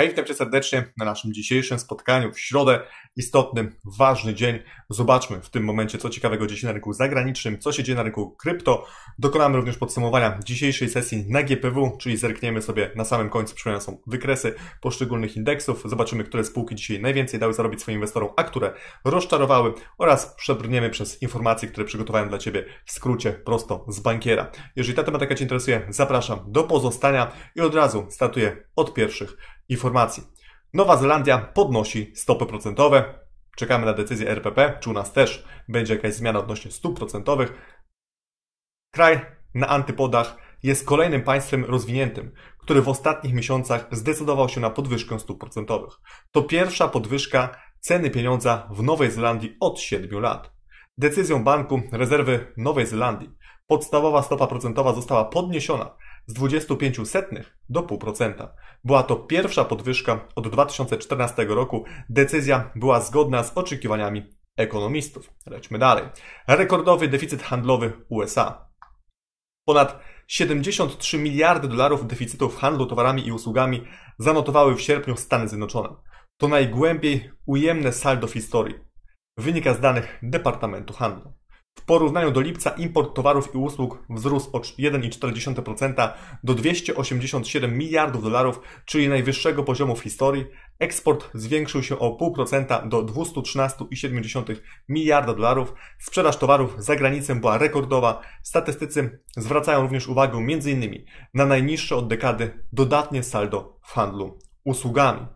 Hej, witam Cię serdecznie na naszym dzisiejszym spotkaniu w środę. Istotny, ważny dzień. Zobaczmy w tym momencie, co ciekawego dzieje się na rynku zagranicznym, co się dzieje na rynku krypto. Dokonamy również podsumowania dzisiejszej sesji na GPW, czyli zerkniemy sobie na samym końcu, przypomnę, są wykresy poszczególnych indeksów. Zobaczymy, które spółki dzisiaj najwięcej dały zarobić swoim inwestorom, a które rozczarowały oraz przebrniemy przez informacje, które przygotowałem dla Ciebie w skrócie prosto z bankiera. Jeżeli ta tematyka Cię interesuje, zapraszam do pozostania i od razu startuję od pierwszych informacji. Nowa Zelandia podnosi stopy procentowe. Czekamy na decyzję RPP, czy u nas też będzie jakaś zmiana odnośnie stóp procentowych. Kraj na antypodach jest kolejnym państwem rozwiniętym, który w ostatnich miesiącach zdecydował się na podwyżkę stóp procentowych. To pierwsza podwyżka ceny pieniądza w Nowej Zelandii od 7 lat. Decyzją Banku Rezerwy Nowej Zelandii podstawowa stopa procentowa została podniesiona z 25 setnych do 0,5%. Była to pierwsza podwyżka od 2014 roku. Decyzja była zgodna z oczekiwaniami ekonomistów. Lećmy dalej. Rekordowy deficyt handlowy USA. Ponad 73 miliardy dolarów deficytu w handlu towarami i usługami zanotowały w sierpniu Stany Zjednoczone. To najgłębiej ujemne saldo w historii. Wynika z danych Departamentu Handlu. W porównaniu do lipca import towarów i usług wzrósł o 1,4% do 287 miliardów dolarów, czyli najwyższego poziomu w historii. Eksport zwiększył się o 0,5% do 213,7 miliarda dolarów. Sprzedaż towarów za granicę była rekordowa. Statystycy zwracają również uwagę m.in. na najniższe od dekady dodatnie saldo w handlu usługami.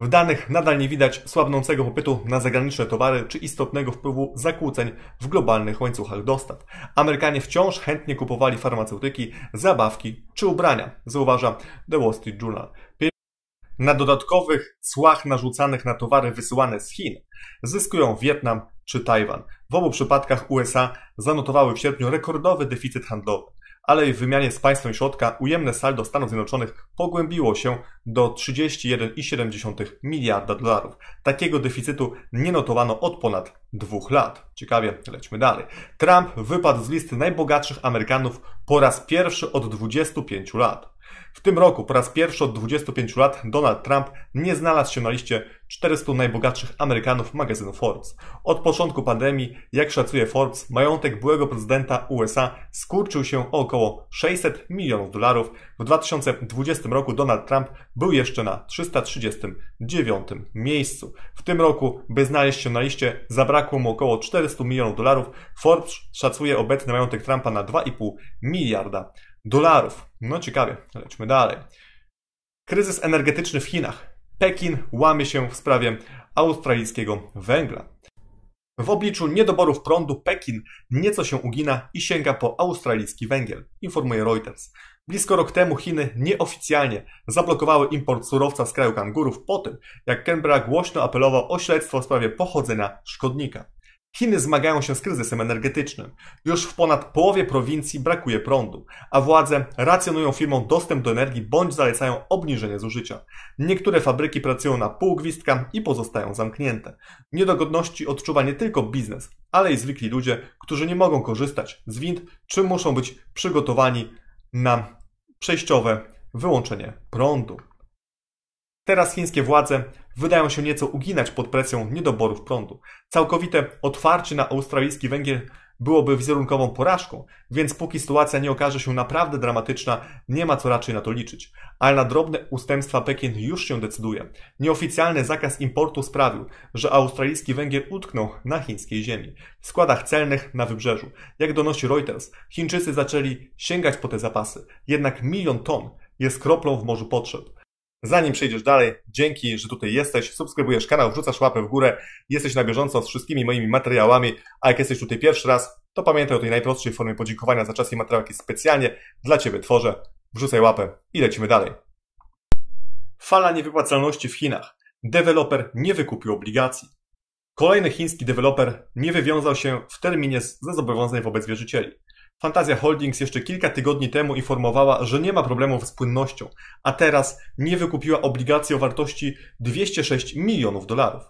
W danych nadal nie widać słabnącego popytu na zagraniczne towary czy istotnego wpływu zakłóceń w globalnych łańcuchach dostaw. Amerykanie wciąż chętnie kupowali farmaceutyki, zabawki czy ubrania, zauważa The Wall Street Journal. Na dodatkowych cłach narzucanych na towary wysyłane z Chin zyskują Wietnam czy Tajwan. W obu przypadkach USA zanotowały w sierpniu rekordowy deficyt handlowy ale i w wymianie z państwem środka ujemne saldo Stanów Zjednoczonych pogłębiło się do 31,7 miliarda dolarów. Takiego deficytu nie notowano od ponad dwóch lat. Ciekawie, lećmy dalej. Trump wypadł z listy najbogatszych Amerykanów po raz pierwszy od 25 lat. W tym roku po raz pierwszy od 25 lat Donald Trump nie znalazł się na liście 400 najbogatszych Amerykanów magazynu Forbes. Od początku pandemii, jak szacuje Forbes, majątek byłego prezydenta USA skurczył się o około 600 milionów dolarów. W 2020 roku Donald Trump był jeszcze na 339 miejscu. W tym roku, by znaleźć się na liście, zabrakło mu około 400 milionów dolarów. Forbes szacuje obecny majątek Trumpa na 2,5 miliarda dolarów. No ciekawie, lećmy dalej. Kryzys energetyczny w Chinach. Pekin łamie się w sprawie australijskiego węgla. W obliczu niedoborów prądu Pekin nieco się ugina i sięga po australijski węgiel, informuje Reuters. Blisko rok temu Chiny nieoficjalnie zablokowały import surowca z kraju kangurów po tym, jak Canberra głośno apelował o śledztwo w sprawie pochodzenia szkodnika. Chiny zmagają się z kryzysem energetycznym. Już w ponad połowie prowincji brakuje prądu, a władze racjonują firmom dostęp do energii bądź zalecają obniżenie zużycia. Niektóre fabryki pracują na pół gwizdka i pozostają zamknięte. Niedogodności odczuwa nie tylko biznes, ale i zwykli ludzie, którzy nie mogą korzystać z wind, czy muszą być przygotowani na przejściowe wyłączenie prądu. Teraz chińskie władze wydają się nieco uginać pod presją niedoborów prądu. Całkowite otwarcie na australijski węgiel byłoby wizerunkową porażką, więc póki sytuacja nie okaże się naprawdę dramatyczna, nie ma co raczej na to liczyć. Ale na drobne ustępstwa Pekin już się decyduje. Nieoficjalny zakaz importu sprawił, że australijski węgiel utknął na chińskiej ziemi, w składach celnych na wybrzeżu. Jak donosi Reuters, Chińczycy zaczęli sięgać po te zapasy, jednak milion ton jest kroplą w morzu potrzeb. Zanim przejdziesz dalej, dzięki, że tutaj jesteś, subskrybujesz kanał, wrzucasz łapę w górę, jesteś na bieżąco z wszystkimi moimi materiałami, a jak jesteś tutaj pierwszy raz, to pamiętaj o tej najprostszej formie podziękowania za czas i materiał, jaki specjalnie dla Ciebie tworzę. Wrzucaj łapę i lecimy dalej. Fala niewypłacalności w Chinach. Deweloper nie wykupił obligacji. Kolejny chiński deweloper nie wywiązał się w terminie ze zobowiązań wobec wierzycieli. Fantazja Holdings jeszcze kilka tygodni temu informowała, że nie ma problemów z płynnością, a teraz nie wykupiła obligacji o wartości 206 milionów dolarów.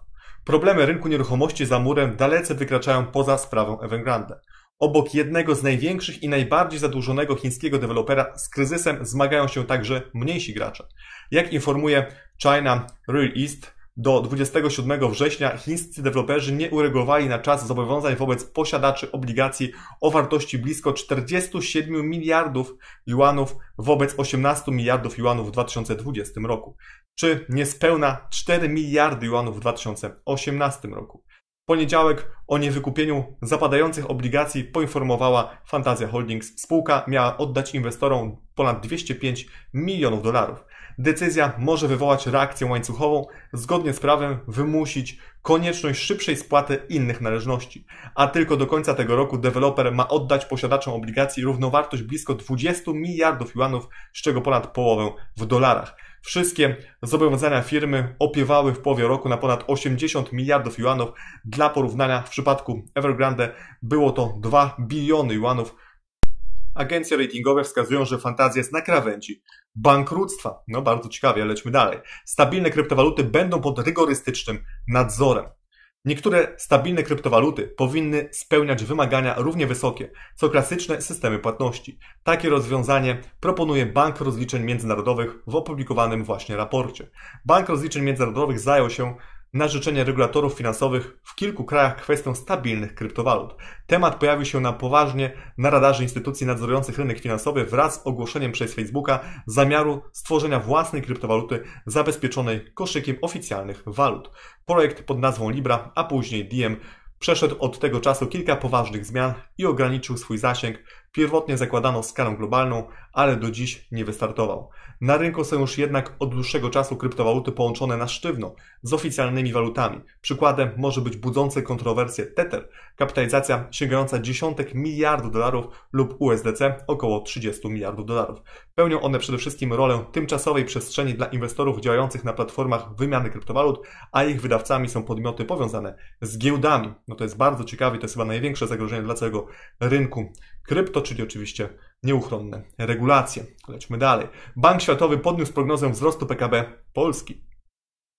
Problemy rynku nieruchomości za murem dalece wykraczają poza sprawę Evergrande. Obok jednego z największych i najbardziej zadłużonego chińskiego dewelopera z kryzysem zmagają się także mniejsi gracze. Jak informuje China Real East, do 27 września chińscy deweloperzy nie uregulowali na czas zobowiązań wobec posiadaczy obligacji o wartości blisko 47 miliardów juanów wobec 18 miliardów juanów w 2020 roku, czy niespełna 4 miliardy juanów w 2018 roku. Poniedziałek o niewykupieniu zapadających obligacji poinformowała Fantazja Holdings. Spółka miała oddać inwestorom ponad 205 milionów dolarów. Decyzja może wywołać reakcję łańcuchową, zgodnie z prawem wymusić konieczność szybszej spłaty innych należności, a tylko do końca tego roku deweloper ma oddać posiadaczom obligacji równowartość blisko 20 miliardów juanów, z czego ponad połowę w dolarach. Wszystkie zobowiązania firmy opiewały w połowie roku na ponad 80 miliardów juanów. Dla porównania w przypadku Evergrande było to 2 biliony juanów, Agencje ratingowe wskazują, że fantazja jest na krawędzi bankructwa. No bardzo ciekawie, lećmy dalej. Stabilne kryptowaluty będą pod rygorystycznym nadzorem. Niektóre stabilne kryptowaluty powinny spełniać wymagania równie wysokie, co klasyczne systemy płatności. Takie rozwiązanie proponuje Bank Rozliczeń Międzynarodowych w opublikowanym właśnie raporcie. Bank Rozliczeń Międzynarodowych zajął się na życzenie regulatorów finansowych w kilku krajach kwestią stabilnych kryptowalut. Temat pojawił się na poważnie na radarze instytucji nadzorujących rynek finansowy wraz z ogłoszeniem przez Facebooka zamiaru stworzenia własnej kryptowaluty zabezpieczonej koszykiem oficjalnych walut. Projekt pod nazwą Libra, a później Diem przeszedł od tego czasu kilka poważnych zmian i ograniczył swój zasięg Pierwotnie zakładano skalę globalną, ale do dziś nie wystartował. Na rynku są już jednak od dłuższego czasu kryptowaluty połączone na sztywno z oficjalnymi walutami. Przykładem może być budzący kontrowersje Tether, kapitalizacja sięgająca dziesiątek miliardów dolarów lub USDC około 30 miliardów dolarów. Pełnią one przede wszystkim rolę tymczasowej przestrzeni dla inwestorów działających na platformach wymiany kryptowalut, a ich wydawcami są podmioty powiązane z giełdami. No to jest bardzo ciekawe, to jest chyba największe zagrożenie dla całego rynku krypto, czyli oczywiście nieuchronne regulacje. Lećmy dalej. Bank Światowy podniósł prognozę wzrostu PKB Polski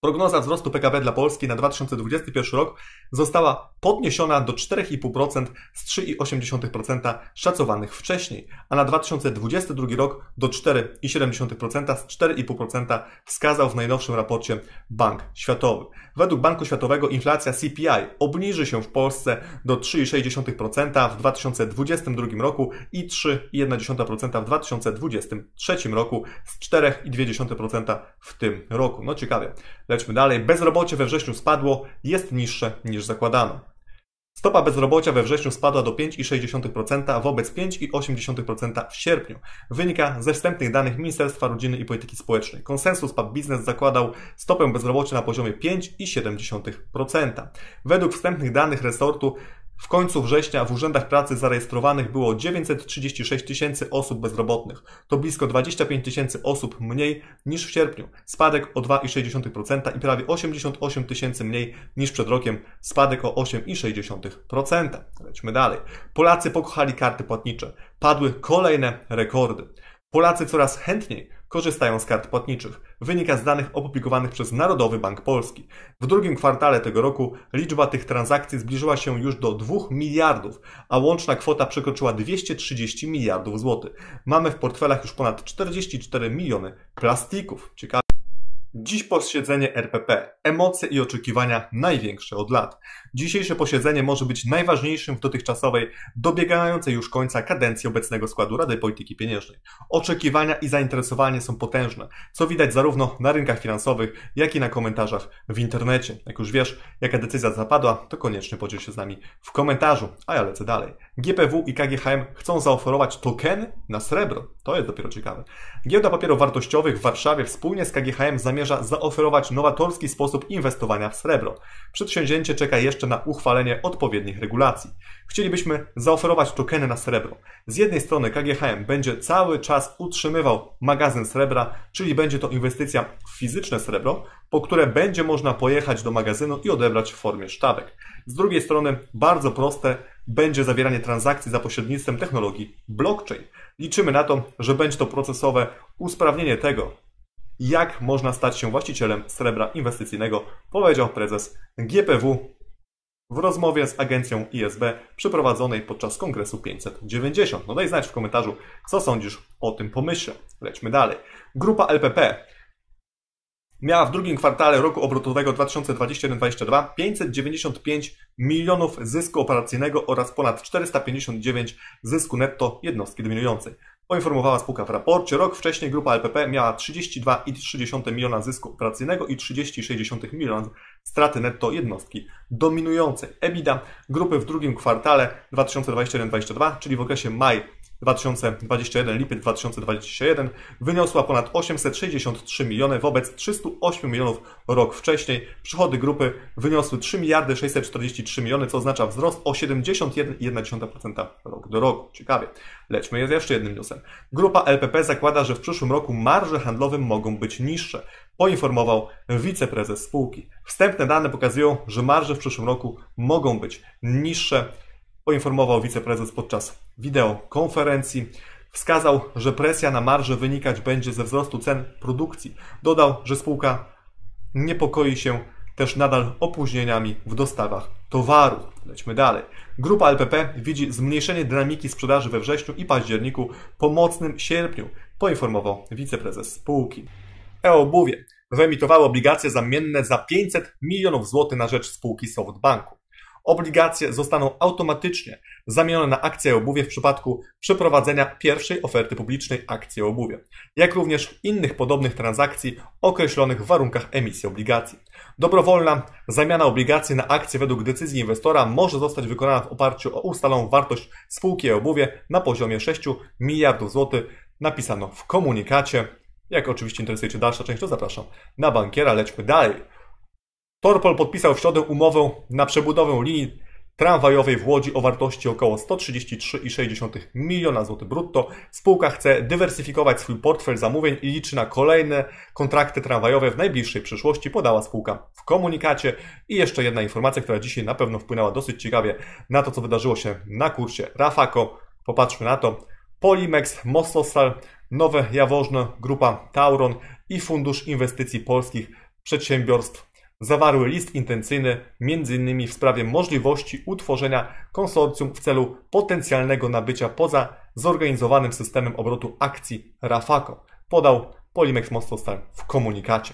Prognoza wzrostu PKB dla Polski na 2021 rok została podniesiona do 4,5% z 3,8% szacowanych wcześniej, a na 2022 rok do 4,7% z 4,5% wskazał w najnowszym raporcie Bank Światowy. Według Banku Światowego inflacja CPI obniży się w Polsce do 3,6% w 2022 roku i 3,1% w 2023 roku z 4,2% w tym roku. No ciekawie. Lećmy dalej. Bezrobocie we wrześniu spadło, jest niższe niż zakładano. Stopa bezrobocia we wrześniu spadła do 5,6% wobec 5,8% w sierpniu. Wynika ze wstępnych danych Ministerstwa Rodziny i Polityki Społecznej. Konsensus PAP Biznes zakładał stopę bezrobocia na poziomie 5,7%. Według wstępnych danych resortu w końcu września w urzędach pracy zarejestrowanych było 936 tysięcy osób bezrobotnych. To blisko 25 tysięcy osób mniej niż w sierpniu. Spadek o 2,6% i prawie 88 tysięcy mniej niż przed rokiem. Spadek o 8,6%. Lećmy dalej. Polacy pokochali karty płatnicze. Padły kolejne rekordy. Polacy coraz chętniej korzystają z kart płatniczych. Wynika z danych opublikowanych przez Narodowy Bank Polski. W drugim kwartale tego roku liczba tych transakcji zbliżyła się już do 2 miliardów, a łączna kwota przekroczyła 230 miliardów złotych. Mamy w portfelach już ponad 44 miliony plastików. Ciekawe. Dziś posiedzenie RPP. Emocje i oczekiwania największe od lat. Dzisiejsze posiedzenie może być najważniejszym w dotychczasowej, dobiegającej już końca kadencji obecnego składu Rady Polityki Pieniężnej. Oczekiwania i zainteresowanie są potężne, co widać zarówno na rynkach finansowych, jak i na komentarzach w internecie. Jak już wiesz, jaka decyzja zapadła, to koniecznie podziel się z nami w komentarzu, a ja lecę dalej. GPW i KGHM chcą zaoferować tokeny na srebro. To jest dopiero ciekawe. Giełda papierów wartościowych w Warszawie wspólnie z KGHM zamierza zaoferować nowatorski sposób inwestowania w srebro. Przedsięwzięcie czeka jeszcze jeszcze na uchwalenie odpowiednich regulacji. Chcielibyśmy zaoferować tokeny na srebro. Z jednej strony KGHM będzie cały czas utrzymywał magazyn srebra, czyli będzie to inwestycja w fizyczne srebro, po które będzie można pojechać do magazynu i odebrać w formie sztabek. Z drugiej strony bardzo proste będzie zawieranie transakcji za pośrednictwem technologii blockchain. Liczymy na to, że będzie to procesowe usprawnienie tego, jak można stać się właścicielem srebra inwestycyjnego, powiedział prezes GPW w rozmowie z agencją ISB przeprowadzonej podczas kongresu 590. No daj znać w komentarzu, co sądzisz o tym pomyśle. Lećmy dalej. Grupa LPP miała w drugim kwartale roku obrotowego 2021-2022 595 milionów zysku operacyjnego oraz ponad 459 zysku netto jednostki dominującej. Poinformowała spółka w raporcie. Rok wcześniej grupa LPP miała 32,3 miliona zysku operacyjnego i 30,6 miliona straty netto jednostki dominującej EBITDA grupy w drugim kwartale 2021-2022, czyli w okresie maj 2021, lipiec 2021 wyniosła ponad 863 miliony wobec 308 milionów rok wcześniej. Przychody grupy wyniosły 3 miliardy 643 miliony, co oznacza wzrost o 71,1% rok do roku. Ciekawie. Lećmy jeszcze jednym newsem. Grupa LPP zakłada, że w przyszłym roku marże handlowe mogą być niższe poinformował wiceprezes spółki. Wstępne dane pokazują, że marże w przyszłym roku mogą być niższe, poinformował wiceprezes podczas wideokonferencji. Wskazał, że presja na marże wynikać będzie ze wzrostu cen produkcji. Dodał, że spółka niepokoi się też nadal opóźnieniami w dostawach towaru. Lećmy dalej. Grupa LPP widzi zmniejszenie dynamiki sprzedaży we wrześniu i październiku po mocnym sierpniu, poinformował wiceprezes spółki e-obuwie wyemitowały obligacje zamienne za 500 milionów złotych na rzecz spółki SoftBanku. Obligacje zostaną automatycznie zamienione na akcje obuwie w przypadku przeprowadzenia pierwszej oferty publicznej akcji obuwie, jak również innych podobnych transakcji określonych w warunkach emisji obligacji. Dobrowolna zamiana obligacji na akcje według decyzji inwestora może zostać wykonana w oparciu o ustaloną wartość spółki obuwie na poziomie 6 miliardów złotych, napisano w komunikacie jak oczywiście interesuje Cię dalsza część, to zapraszam na bankiera. Lećmy dalej. Torpol podpisał w środę umowę na przebudowę linii tramwajowej w Łodzi o wartości około 133,6 miliona złotych brutto. Spółka chce dywersyfikować swój portfel zamówień i liczy na kolejne kontrakty tramwajowe w najbliższej przyszłości, podała spółka w komunikacie. I jeszcze jedna informacja, która dzisiaj na pewno wpłynęła dosyć ciekawie na to, co wydarzyło się na kursie Rafako. Popatrzmy na to. Polimex Mostostal Nowe Jaworzno, Grupa Tauron i Fundusz Inwestycji Polskich Przedsiębiorstw zawarły list intencyjny m.in. w sprawie możliwości utworzenia konsorcjum w celu potencjalnego nabycia poza zorganizowanym systemem obrotu akcji Rafako, podał Polimex Mostostal w komunikacie.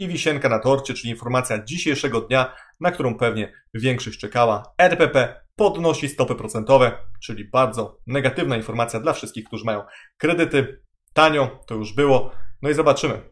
I wisienka na torcie, czyli informacja dzisiejszego dnia, na którą pewnie większość czekała. RPP podnosi stopy procentowe, czyli bardzo negatywna informacja dla wszystkich, którzy mają kredyty. Tanio to już było. No i zobaczymy,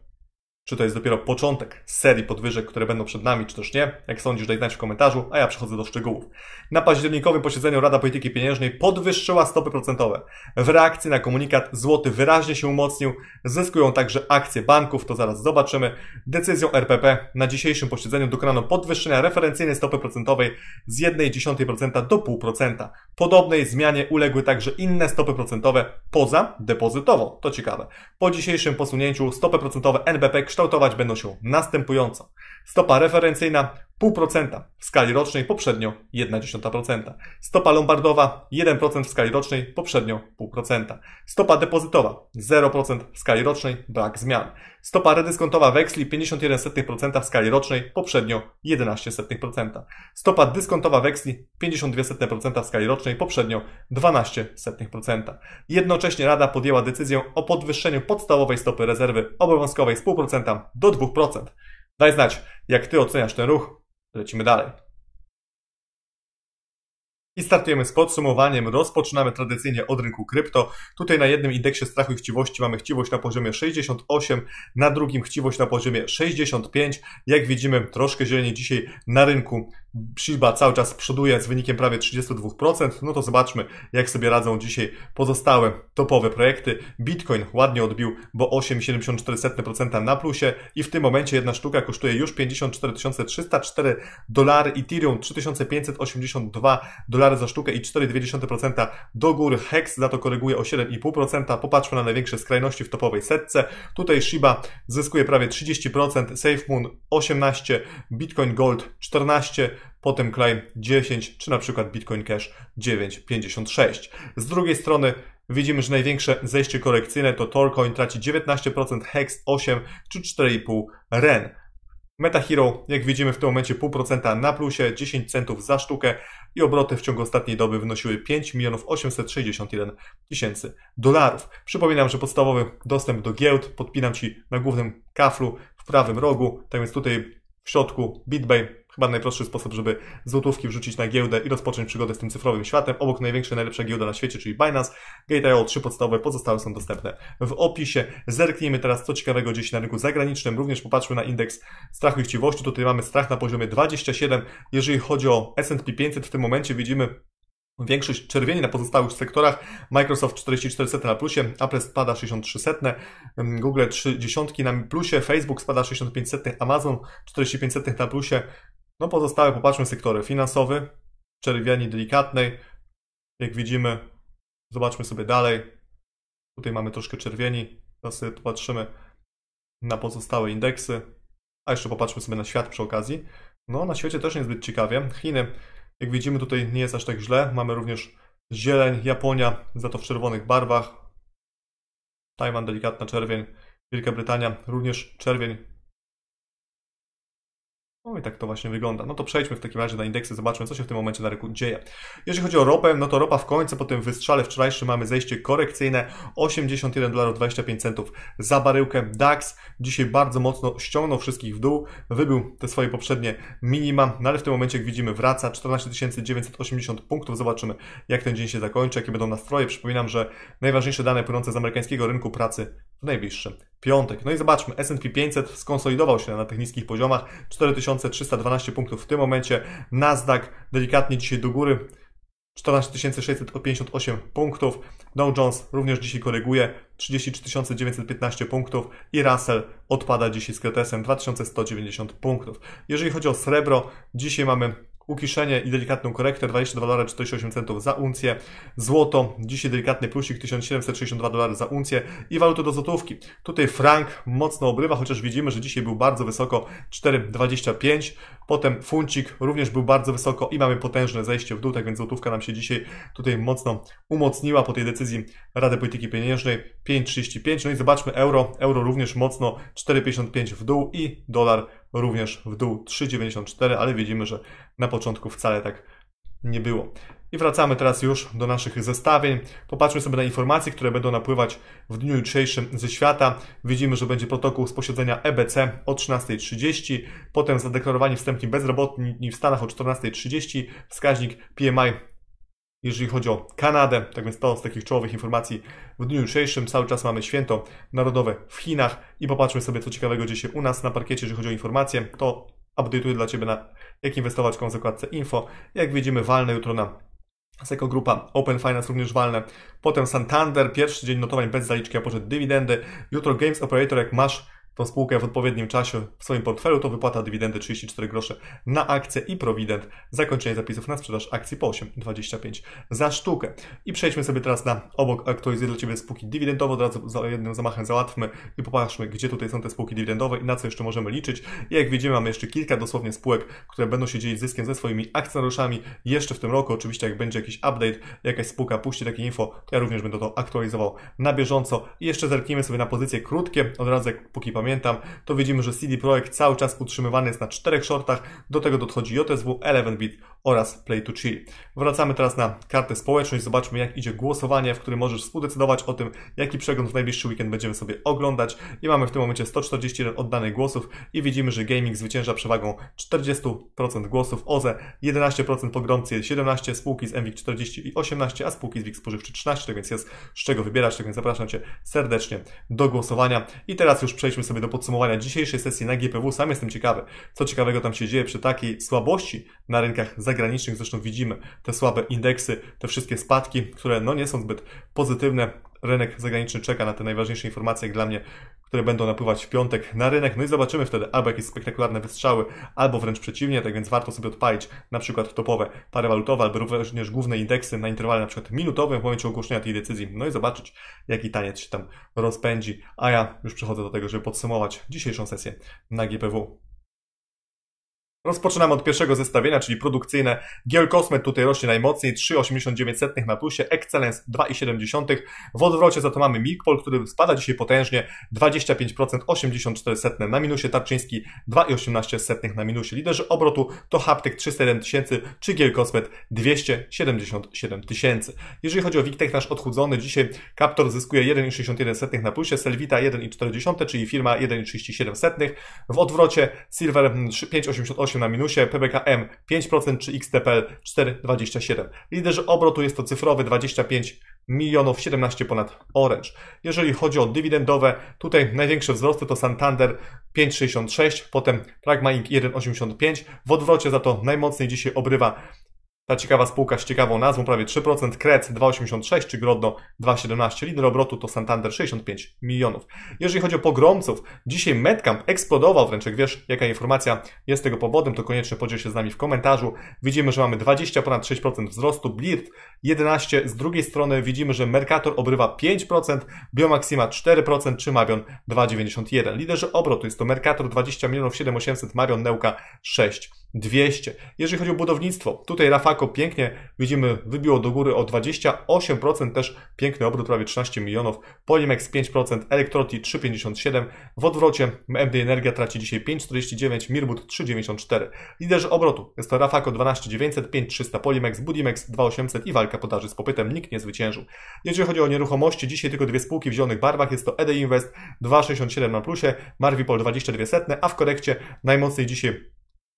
czy to jest dopiero początek serii podwyżek, które będą przed nami, czy też nie? Jak sądzisz, daj znać w komentarzu, a ja przechodzę do szczegółów. Na październikowym posiedzeniu Rada Polityki Pieniężnej podwyższyła stopy procentowe. W reakcji na komunikat złoty wyraźnie się umocnił, zyskują także akcje banków, to zaraz zobaczymy. Decyzją RPP na dzisiejszym posiedzeniu dokonano podwyższenia referencyjnej stopy procentowej z 1,1% do 0,5%. Podobnej zmianie uległy także inne stopy procentowe poza depozytową. To ciekawe. Po dzisiejszym posunięciu stopy procentowe NBP kształtować będą się następująco. Stopa referencyjna 0,5% w skali rocznej, poprzednio 0,1%. Stopa lombardowa 1% w skali rocznej, poprzednio 0,5%. Stopa depozytowa 0% w skali rocznej, brak zmian. Stopa redyskontowa weksli 51% w skali rocznej, poprzednio 11%. Stopa dyskontowa weksli 52% w skali rocznej, poprzednio 12%. Jednocześnie Rada podjęła decyzję o podwyższeniu podstawowej stopy rezerwy obowiązkowej z 0,5% do 2%. Daj znać, jak Ty oceniasz ten ruch. Lecimy dalej. I startujemy z podsumowaniem. Rozpoczynamy tradycyjnie od rynku krypto. Tutaj na jednym indeksie strachu i chciwości mamy chciwość na poziomie 68, na drugim chciwość na poziomie 65. Jak widzimy, troszkę zieleni dzisiaj na rynku Shiba cały czas przoduje z wynikiem prawie 32%. No to zobaczmy, jak sobie radzą dzisiaj pozostałe topowe projekty. Bitcoin ładnie odbił, bo 8,74% na plusie i w tym momencie jedna sztuka kosztuje już 54 304 dolary. Ethereum 3582 dolary za sztukę i 4,2% do góry. Hex za to koryguje o 7,5%. Popatrzmy na największe skrajności w topowej setce. Tutaj Shiba zyskuje prawie 30%, SafeMoon 18, Bitcoin Gold 14, potem Claim 10, czy na przykład Bitcoin Cash 9,56. Z drugiej strony widzimy, że największe zejście korekcyjne to Torcoin traci 19%, Hex 8 czy 4,5 REN. MetaHero, jak widzimy w tym momencie 0,5% na plusie, 10 centów za sztukę i obroty w ciągu ostatniej doby wynosiły 5 milionów 861 tysięcy dolarów. Przypominam, że podstawowy dostęp do giełd podpinam Ci na głównym kaflu w prawym rogu, tak więc tutaj w środku BitBay Chyba najprostszy sposób, żeby złotówki wrzucić na giełdę i rozpocząć przygodę z tym cyfrowym światem. Obok największej, najlepszej giełdy na świecie, czyli Binance, Gate.io, trzy podstawowe, pozostałe są dostępne w opisie. Zerknijmy teraz, co ciekawego gdzieś na rynku zagranicznym. Również popatrzmy na indeks strachu i chciwości. Tutaj mamy strach na poziomie 27. Jeżeli chodzi o S&P 500, w tym momencie widzimy Większość czerwieni na pozostałych sektorach. Microsoft 44 na plusie, Apple spada 63, mm, Google 30 na plusie, Facebook spada 65, Amazon 45 na plusie, no pozostałe, popatrzmy, sektory finansowy, czerwieni delikatnej, jak widzimy, zobaczmy sobie dalej, tutaj mamy troszkę czerwieni, teraz sobie popatrzymy na pozostałe indeksy, a jeszcze popatrzmy sobie na świat przy okazji. No na świecie też niezbyt ciekawie, Chiny, jak widzimy tutaj nie jest aż tak źle, mamy również zieleń, Japonia, za to w czerwonych barwach, Tajwan delikatna czerwień, Wielka Brytania również czerwień no i tak to właśnie wygląda. No to przejdźmy w takim razie na indeksy, zobaczmy, co się w tym momencie na rynku dzieje. Jeśli chodzi o ropę, no to ropa w końcu po tym wystrzale wczorajszym mamy zejście korekcyjne 81 dolarów 25 centów za baryłkę. DAX dzisiaj bardzo mocno ściągnął wszystkich w dół, wybył te swoje poprzednie minima, no ale w tym momencie, jak widzimy, wraca 14 980 punktów. Zobaczymy, jak ten dzień się zakończy, jakie będą nastroje. Przypominam, że najważniejsze dane płynące z amerykańskiego rynku pracy najbliższy piątek. No i zobaczmy, S&P 500 skonsolidował się na tych niskich poziomach, 4312 punktów w tym momencie, Nasdaq delikatnie dzisiaj do góry, 14658 punktów, Dow Jones również dzisiaj koryguje, 33915 punktów i Russell odpada dzisiaj z kretesem 2190 punktów. Jeżeli chodzi o srebro, dzisiaj mamy ukiszenie i delikatną korektę 22 dolary 48 centów za uncję. Złoto, dzisiaj delikatny plusik 1762 dolary za uncję i waluty do złotówki. Tutaj frank mocno obrywa, chociaż widzimy, że dzisiaj był bardzo wysoko 4,25. Potem funcik również był bardzo wysoko i mamy potężne zejście w dół, tak więc złotówka nam się dzisiaj tutaj mocno umocniła po tej decyzji Rady Polityki Pieniężnej 5,35. No i zobaczmy euro. Euro również mocno 4,55 w dół i dolar również w dół 3,94, ale widzimy, że na początku wcale tak nie było. I wracamy teraz już do naszych zestawień. Popatrzmy sobie na informacje, które będą napływać w dniu jutrzejszym ze świata. Widzimy, że będzie protokół z posiedzenia EBC o 13.30, potem zadeklarowani wstępni bezrobotni w Stanach o 14.30, wskaźnik PMI jeżeli chodzi o Kanadę. Tak więc to z takich czołowych informacji w dniu jutrzejszym. Cały czas mamy święto narodowe w Chinach i popatrzmy sobie co ciekawego dzieje się u nas na parkiecie, jeżeli chodzi o informacje. To update'uję dla Ciebie na jak inwestować w zakładce info. Jak widzimy, walne jutro na Seko Grupa, Open Finance również walne. Potem Santander, pierwszy dzień notowań bez zaliczki, a poszedł dywidendy. Jutro Games Operator, jak masz tą spółkę w odpowiednim czasie w swoim portfelu, to wypłata dywidendy 34 grosze na akcję i prowident, zakończenie zapisów na sprzedaż akcji po 8,25 za sztukę. I przejdźmy sobie teraz na obok aktualizuję dla Ciebie spółki dywidendowe, od razu za jednym zamachem załatwmy i popatrzmy, gdzie tutaj są te spółki dywidendowe i na co jeszcze możemy liczyć. I jak widzimy, mamy jeszcze kilka dosłownie spółek, które będą się dzielić zyskiem ze swoimi akcjonariuszami jeszcze w tym roku. Oczywiście jak będzie jakiś update, jakaś spółka puści takie info, to ja również będę to aktualizował na bieżąco. I jeszcze zerknijmy sobie na pozycje krótkie, od razu jak póki pamiętam, pamiętam, to widzimy, że CD Projekt cały czas utrzymywany jest na czterech shortach, do tego dochodzi JSW, 11-bit oraz Play to Chill. Wracamy teraz na kartę społeczność, zobaczmy jak idzie głosowanie, w którym możesz współdecydować o tym, jaki przegląd w najbliższy weekend będziemy sobie oglądać i mamy w tym momencie 141 oddanych głosów i widzimy, że gaming zwycięża przewagą 40% głosów, OZE 11%, pogromcy 17%, spółki z MWIG 40 i 18, a spółki z WIG spożywczy 13, tak więc jest z czego wybierać, tak więc zapraszam Cię serdecznie do głosowania i teraz już przejdźmy sobie sobie do podsumowania dzisiejszej sesji na GPW. Sam jestem ciekawy, co ciekawego tam się dzieje przy takiej słabości na rynkach zagranicznych. Zresztą widzimy te słabe indeksy, te wszystkie spadki, które no nie są zbyt pozytywne rynek zagraniczny czeka na te najważniejsze informacje, jak dla mnie, które będą napływać w piątek na rynek. No i zobaczymy wtedy albo jakieś spektakularne wystrzały, albo wręcz przeciwnie, tak więc warto sobie odpalić na przykład topowe pary walutowe, albo również główne indeksy na interwale na przykład minutowym w momencie ogłoszenia tej decyzji, no i zobaczyć, jaki taniec się tam rozpędzi. A ja już przechodzę do tego, żeby podsumować dzisiejszą sesję na GPW. Rozpoczynamy od pierwszego zestawienia, czyli produkcyjne. Giel Kosmet tutaj rośnie najmocniej, 3,89 na plusie, Excellence 2,7. W odwrocie za to mamy Milkpol, który spada dzisiaj potężnie, 25%, 84 setne na minusie, Tarczyński 2,18 na minusie. Liderzy obrotu to Haptek 301 tysięcy, czy Giel Kosmet 277 tysięcy. Jeżeli chodzi o Wiktek, nasz odchudzony, dzisiaj Kaptor zyskuje 1,61 na plusie, Selvita 1,40, czyli firma 1,37. W odwrocie Silver 5,88 mm, na minusie, PBKM 5% czy XTPL 4,27. Liderzy obrotu jest to cyfrowy 25 milionów 17 ponad Orange. Jeżeli chodzi o dywidendowe, tutaj największe wzrosty to Santander 5,66, potem Pragma Inc. 1,85. W odwrocie za to najmocniej dzisiaj obrywa ta ciekawa spółka z ciekawą nazwą, prawie 3%, Krec 2,86 czy Grodno 2,17. Lider obrotu to Santander 65 milionów. Jeżeli chodzi o pogromców, dzisiaj Medcamp eksplodował wręcz. Jak wiesz, jaka informacja jest tego powodem, to koniecznie podziel się z nami w komentarzu. Widzimy, że mamy 20 ponad 6% wzrostu, Blirt 11. Z drugiej strony widzimy, że Mercator obrywa 5%, Biomaxima 4% czy Mabion 2,91. Liderzy obrotu jest to Mercator 20 milionów 7,800, Marion Neuka 6 200. Jeżeli chodzi o budownictwo, tutaj Rafako pięknie widzimy wybiło do góry o 28%, też piękny obrót, prawie 13 milionów, Polimex 5%, Elektroti 3,57, w odwrocie MD Energia traci dzisiaj 5,49, Mirbud 3,94. Liderzy obrotu jest to Rafako 12,900, 5,300, Polimex, Budimex 2,800 i walka podaży z popytem, nikt nie zwyciężył. Jeżeli chodzi o nieruchomości, dzisiaj tylko dwie spółki w zielonych barwach, jest to ED Invest 2,67 na plusie, Marvipol 22 a w korekcie najmocniej dzisiaj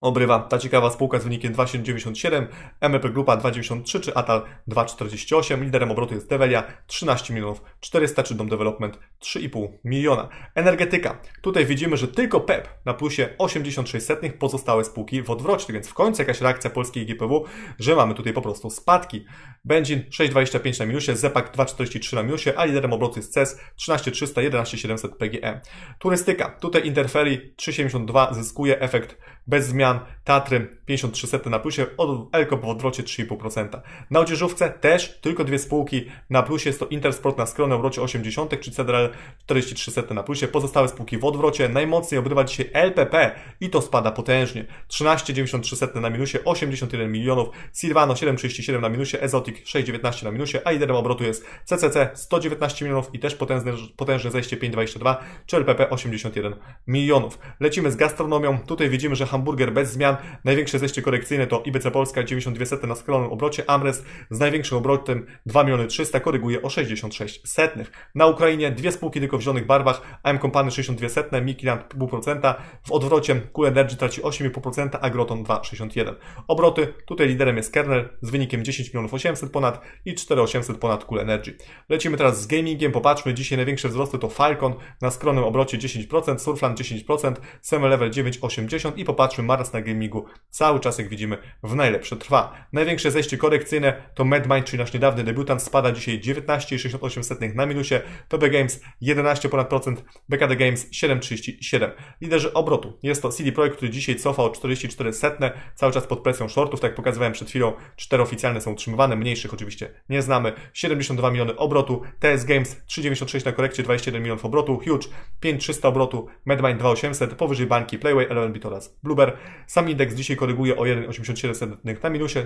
obrywa ta ciekawa spółka z wynikiem 2,97, MEP Grupa 2,93 czy Atal 2,48. Liderem obrotu jest Develia 13 milionów 400 czy Dom Development 3,5 miliona. Energetyka. Tutaj widzimy, że tylko PEP e na plusie 86 pozostałe spółki w odwrocie, więc w końcu jakaś reakcja polskiej GPW, że mamy tutaj po prostu spadki. Benzin 6,25 na minusie, Zepak 2,43 na minusie, a liderem obrotu jest CES 13300, 11700 PGE. Turystyka. Tutaj Interferi 3,72 zyskuje efekt bez zmian Tatry 53 na plusie, Elko po odwrocie 3,5%. Na odzieżówce też tylko dwie spółki na plusie, jest to Intersport na skromne obrocie 80, czy Cedral 43 na plusie, pozostałe spółki w odwrocie. Najmocniej obrywa dzisiaj LPP i to spada potężnie. 13,93 na minusie, 81 milionów, Silvano 7,37 na minusie, Exotic 6,19 na minusie, a liderem obrotu jest CCC 119 milionów i też potężne, potężne zejście 5,22, czy LPP 81 milionów. Lecimy z gastronomią, tutaj widzimy, że hamburger bez zmian. Największe zejście korekcyjne to IBC Polska 92 na skalonym obrocie, Amres z największym obrotem 2 miliony 300 koryguje o 66 setnych. Na Ukrainie dwie spółki tylko w zielonych barwach, AM Company 62 setne, Mikiland 0,5%, w odwrocie Cool Energy traci 8,5%, a Groton 2,61. Obroty, tutaj liderem jest Kernel z wynikiem 10 milionów 800 ponad i 4,800 ponad Cool Energy. Lecimy teraz z gamingiem, popatrzmy, dzisiaj największe wzrosty to Falcon na skronym obrocie 10%, Surfland 10%, Semi Level 9,80 i popatrzmy patrzmy, maraz na gamingu cały czas, jak widzimy, w najlepsze trwa. Największe zejście korekcyjne to MedMind, czyli nasz niedawny debiutant, spada dzisiaj 19,68 na minusie, PB Games 11,5%, BKD Games 7,37. Liderzy obrotu jest to CD Projekt, który dzisiaj cofa o 44 setne, cały czas pod presją shortów, tak jak pokazywałem przed chwilą, cztery oficjalne są utrzymywane, mniejszych oczywiście nie znamy, 72 miliony obrotu, TS Games 3,96 na korekcie, 21 milionów obrotu, Huge 5,300 obrotu, MedMind 2,800, powyżej banki Playway, Eleven oraz Blue sam indeks dzisiaj koryguje o 1,87 na minusie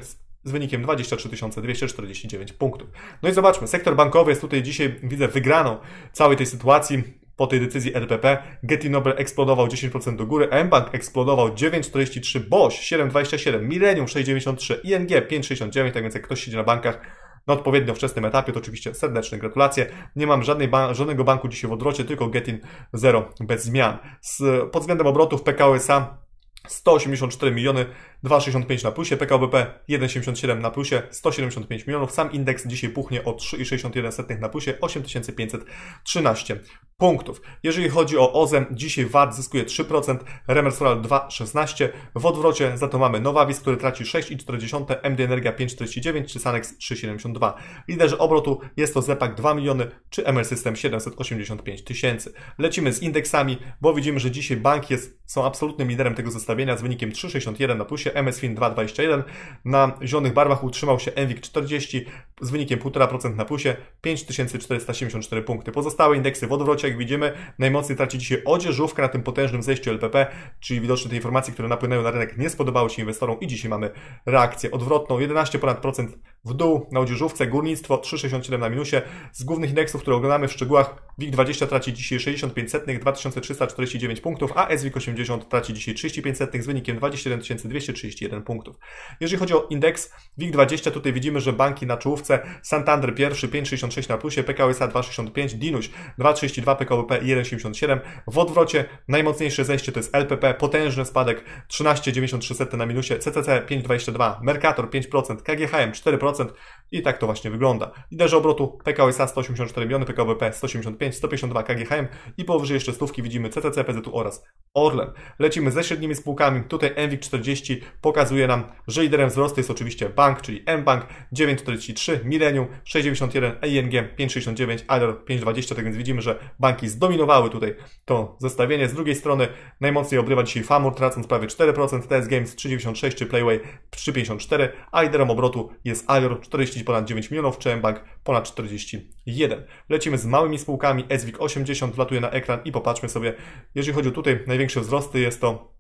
z wynikiem 23 249 punktów. No i zobaczmy, sektor bankowy jest tutaj dzisiaj, widzę, wygraną całej tej sytuacji po tej decyzji RPP. Noble eksplodował 10% do góry, mBank eksplodował 9,43, Bosch 7,27, Millennium 6,93, ING 5,69, tak więc jak ktoś siedzi na bankach na no odpowiednio wczesnym etapie, to oczywiście serdeczne gratulacje. Nie mam żadnej ba żadnego banku dzisiaj w odwrocie, tylko Getin 0 bez zmian. Z, pod względem obrotów PKO SA 184 miliony 2,65 na plusie, PKBP 1,77 na plusie, 175 milionów. Sam indeks dzisiaj puchnie o 3,61 na plusie, 8513 punktów. Jeżeli chodzi o OZE, dzisiaj VAT zyskuje 3%, Remers Royal 2,16. W odwrocie za to mamy Nowawis, który traci 6,4, MD Energia 5,49 czy Sanex 3,72. Liderzy obrotu jest to ZEPAK 2 miliony czy ML System 785 tysięcy. Lecimy z indeksami, bo widzimy, że dzisiaj bank jest, są absolutnym liderem tego zestawienia z wynikiem 3,61 na plusie, MSFIN 2,21, na zielonych barwach utrzymał się MWIG 40 z wynikiem 1,5% na plusie, 5474 punkty. Pozostałe indeksy w odwrocie, jak widzimy, najmocniej traci dzisiaj odzieżówka na tym potężnym zejściu LPP, czyli widocznie te informacje, które napłynęły na rynek, nie spodobały się inwestorom i dzisiaj mamy reakcję odwrotną, 11 ponad procent w dół na odzieżówce, górnictwo 3,67 na minusie. Z głównych indeksów, które oglądamy w szczegółach, WIG20 traci dzisiaj 65 setnych, 2349 punktów, a SWIG80 traci dzisiaj 35 setnych z wynikiem 21 230 31 punktów. Jeżeli chodzi o indeks WIG20, tutaj widzimy, że banki na czołówce Santander pierwszy 5,66 na plusie, PKOSA 2,65, Dinuś 2,32, PKWP 1,77. W odwrocie najmocniejsze zejście to jest LPP, potężny spadek 13,93 na minusie, CCC 5,22, Mercator 5%, KGHM 4% i tak to właśnie wygląda. Liderzy obrotu PKOSA 184 miliony, PKWP 185, 152 KGHM i powyżej jeszcze stówki widzimy CCC, PZU oraz Orlen. Lecimy ze średnimi spółkami, tutaj Enwik 40, pokazuje nam, że liderem wzrostu jest oczywiście bank, czyli mBank 9,43, Millennium 6,91, ING 5,69, Alor 5,20, tak więc widzimy, że banki zdominowały tutaj to zestawienie. Z drugiej strony najmocniej obrywa dzisiaj Famur, tracąc prawie 4%, TS Games 3,96 czy Playway 3,54, a liderem obrotu jest Alor 40 ponad 9 milionów, czy mBank ponad 41. Lecimy z małymi spółkami, SWIG 80 latuje na ekran i popatrzmy sobie, jeżeli chodzi o tutaj największe wzrosty, jest to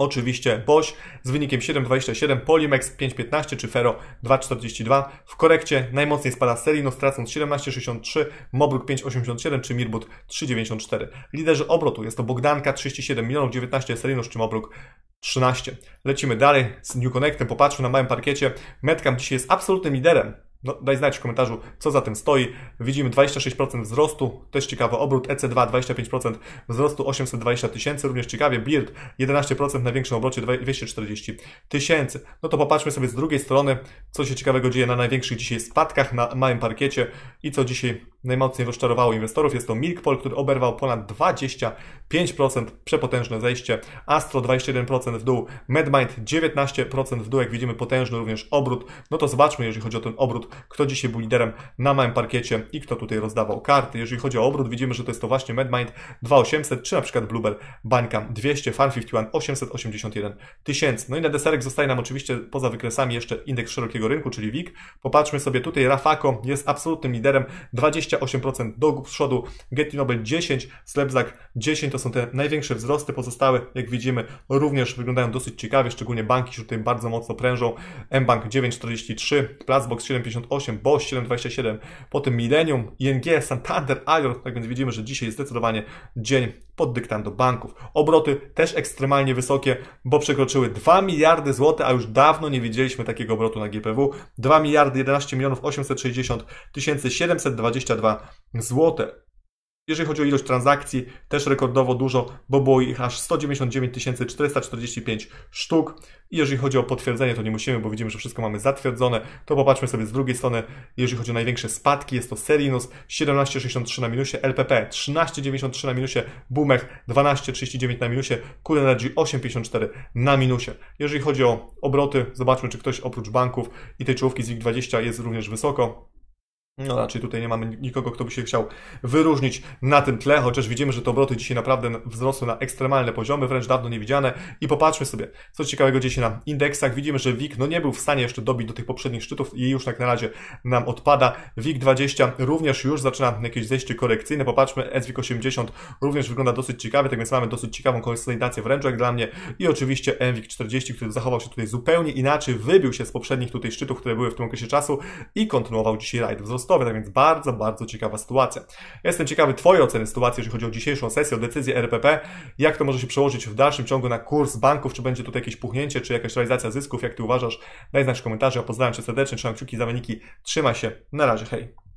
Oczywiście Bosch z wynikiem 7,27, Polimex 5,15 czy Ferro 2,42. W korekcie najmocniej spada Serino stracąc 17,63, Mobruk 5,87 czy Mirbut 3,94. Liderzy obrotu jest to Bogdanka 37 milionów, 19 Serino czy Mobruk 13. Lecimy dalej z New Connectem, popatrzmy na małym parkiecie. Metcam dzisiaj jest absolutnym liderem no, daj znać w komentarzu, co za tym stoi. Widzimy 26% wzrostu, też ciekawe. Obrót EC2 25% wzrostu, 820 tysięcy, również ciekawie. Beard 11% na większym obrocie, 240 tysięcy. No to popatrzmy sobie z drugiej strony, co się ciekawego dzieje na największych dzisiaj spadkach na małym parkiecie i co dzisiaj najmocniej rozczarowało inwestorów jest to Milkpol, który oberwał ponad 25% przepotężne zejście, Astro 21% w dół, MedMind 19% w dół, jak widzimy potężny również obrót. No to zobaczmy, jeżeli chodzi o ten obrót, kto dzisiaj był liderem na małym parkiecie i kto tutaj rozdawał karty. Jeżeli chodzi o obrót, widzimy, że to jest to właśnie MedMind 2800, czy na przykład Bluebell Bańka 200, Fan 51 881 tysięcy. No i na deserek zostaje nam oczywiście poza wykresami jeszcze indeks szerokiego rynku, czyli WIG. Popatrzmy sobie tutaj, Rafako jest absolutnym liderem 20 28% do przodu, Getty Nobel 10, Slepzak 10 to są te największe wzrosty, pozostałe jak widzimy również wyglądają dosyć ciekawie, szczególnie banki się tutaj bardzo mocno prężą, mBank 9,43, Plasbox 7,58, Bosch 7,27, potem Millennium, ING, Santander, Alior, tak więc widzimy, że dzisiaj jest zdecydowanie dzień pod dyktando banków. Obroty też ekstremalnie wysokie, bo przekroczyły 2 miliardy złotych, a już dawno nie widzieliśmy takiego obrotu na GPW. 2 miliardy 11 milionów 860 tysięcy 722 22 zł. Jeżeli chodzi o ilość transakcji, też rekordowo dużo, bo było ich aż 199 445 sztuk. I jeżeli chodzi o potwierdzenie, to nie musimy, bo widzimy, że wszystko mamy zatwierdzone. To popatrzmy sobie z drugiej strony, jeżeli chodzi o największe spadki, jest to Serinus 17,63 na minusie, LPP 13,93 na minusie, Bumech 12,39 na minusie, Cool Energy 8,54 na minusie. Jeżeli chodzi o obroty, zobaczmy, czy ktoś oprócz banków i tej czołówki z WIG20 jest również wysoko. No raczej tutaj nie mamy nikogo, kto by się chciał wyróżnić na tym tle, chociaż widzimy, że te obroty dzisiaj naprawdę wzrosły na ekstremalne poziomy, wręcz dawno niewidziane. I popatrzmy sobie, co ciekawego dzieje się na indeksach. Widzimy, że WIG no, nie był w stanie jeszcze dobić do tych poprzednich szczytów i już tak na razie nam odpada. WIG 20 również już zaczyna jakieś zejście korekcyjne. Popatrzmy, SWIG 80 również wygląda dosyć ciekawie, tak więc mamy dosyć ciekawą konsolidację w jak dla mnie. I oczywiście MWIG 40, który zachował się tutaj zupełnie inaczej, wybił się z poprzednich tutaj szczytów, które były w tym okresie czasu i kontynuował dzisiaj rajd wzrost tak więc bardzo, bardzo ciekawa sytuacja. Jestem ciekawy Twojej oceny sytuacji, jeżeli chodzi o dzisiejszą sesję, o decyzję RPP, jak to może się przełożyć w dalszym ciągu na kurs banków, czy będzie tutaj jakieś puchnięcie, czy jakaś realizacja zysków, jak Ty uważasz? Daj znać w komentarzu, ja pozdrawiam Cię serdecznie, trzymam kciuki za wyniki, trzymaj się, na razie, hej!